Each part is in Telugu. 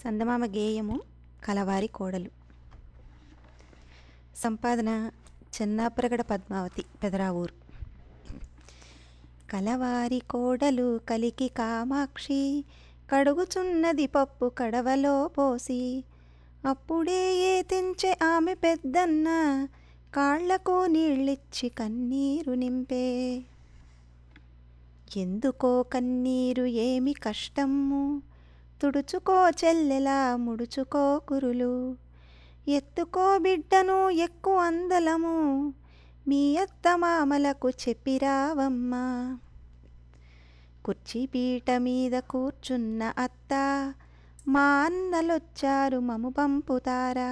సందమామ గేయము కలవారి కోడలు సంపాదన చెన్నాపరగడ పద్మావతి పెదరావూరు కలవారి కోడలు కలికి కామాక్షి కడుగుచున్నది పప్పు కడవలో పోసి అప్పుడే ఏ తెంచే ఆమె పెద్దన్న కాళ్లకు నీళ్ళిచ్చి కన్నీరు నింపే ఎందుకో కన్నీరు ఏమి కష్టము తుడుచుకో చెల్లెలా ముడుచుకో కురులు ఎత్తుకో బిడ్డను ఎక్కువ అందలము మీ అత్త మామలకు చెప్పిరావమ్మా కుర్చీపీట మీద కూర్చున్న అత్త మా అన్నలొచ్చారు మము పంపుతారా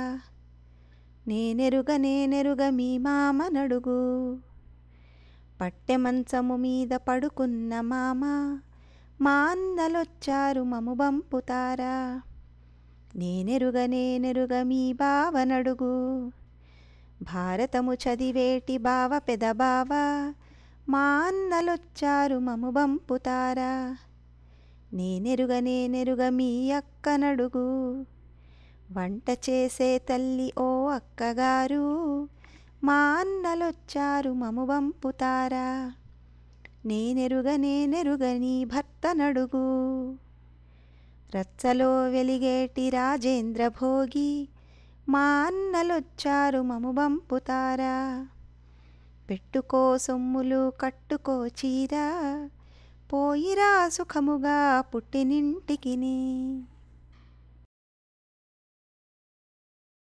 నేనెరుగ నేనెరుగ మీ మామ నడుగు పట్టె మంచము మీద పడుకున్న మామ మా అందలొచ్చారు మము బంపుతారా నేనెరుగ నేనెరుగ మీ బావనడుగు భారతము చదివేటి బావ పెద మా అన్నలొచ్చారు మము బంపుతారా నేనెరుగ నేనెరుగ మీ అక్కనడుగు వంట చేసే తల్లి ఓ అక్కగారు మా అన్నలొచ్చారు మము నేనెరుగనే నెరుగని నీ భర్త నడుగు రచ్చలో వెలిగేటి రాజేంద్ర భోగి మా అన్నలొచ్చారు మము బంపుతారా పెట్టుకో సొమ్ములు కట్టుకో చీర పోయిరా సుఖముగా పుట్టినింటికిని